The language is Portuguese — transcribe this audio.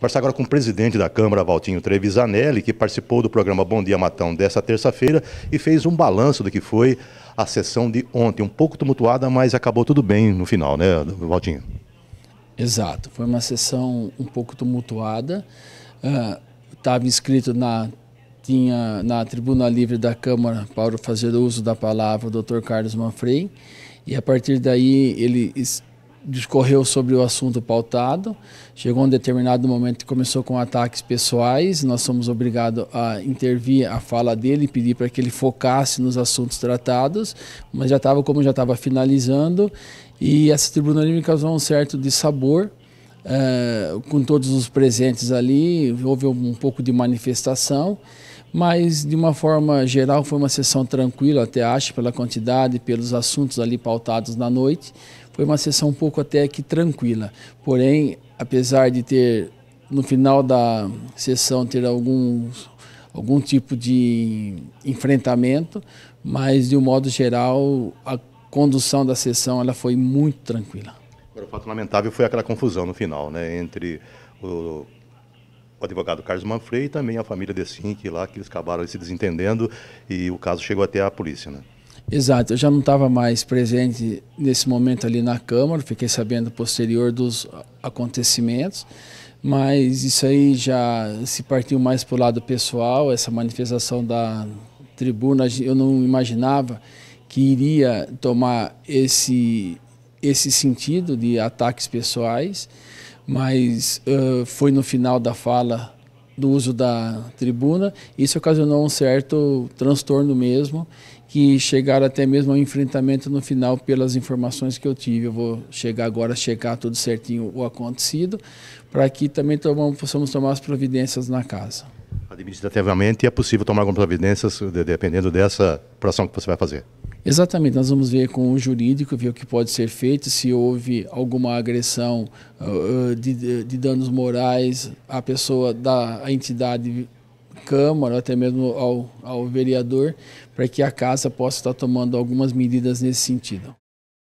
Conversar agora com o presidente da Câmara, Valtinho Trevisanelli, que participou do programa Bom Dia Matão dessa terça-feira e fez um balanço do que foi a sessão de ontem. Um pouco tumultuada, mas acabou tudo bem no final, né, Valtinho? Exato. Foi uma sessão um pouco tumultuada. Estava ah, uh, inscrito na, tinha, na tribuna livre da Câmara para fazer uso da palavra o doutor Carlos Manfrey. E a partir daí ele discorreu sobre o assunto pautado. Chegou um determinado momento que começou com ataques pessoais. Nós somos obrigados a intervir a fala dele, pedir para que ele focasse nos assuntos tratados, mas já estava como já estava finalizando e essa tribuna me causou um certo dissabor. Uh, com todos os presentes ali, houve um pouco de manifestação, mas de uma forma geral foi uma sessão tranquila, até acho, pela quantidade, pelos assuntos ali pautados na noite. Foi uma sessão um pouco até que tranquila. Porém, apesar de ter, no final da sessão, ter alguns, algum tipo de enfrentamento, mas de um modo geral, a condução da sessão ela foi muito tranquila. Agora, o fato lamentável foi aquela confusão no final, né, entre o o advogado Carlos Manfrey e também a família de Sink lá, que eles acabaram se desentendendo e o caso chegou até a polícia, né? Exato, eu já não estava mais presente nesse momento ali na Câmara, fiquei sabendo posterior dos acontecimentos, mas isso aí já se partiu mais para o lado pessoal, essa manifestação da tribuna, eu não imaginava que iria tomar esse, esse sentido de ataques pessoais, mas uh, foi no final da fala do uso da tribuna. Isso ocasionou um certo transtorno mesmo, que chegaram até mesmo ao enfrentamento no final pelas informações que eu tive. Eu vou chegar agora a checar tudo certinho o acontecido, para que também tomamos, possamos tomar as providências na casa. Administrativamente é possível tomar algumas providências dependendo dessa operação que você vai fazer? Exatamente, nós vamos ver com o jurídico, ver o que pode ser feito, se houve alguma agressão uh, de, de, danos morais à pessoa da à entidade Câmara, até mesmo ao, ao vereador, para que a Casa possa estar tomando algumas medidas nesse sentido.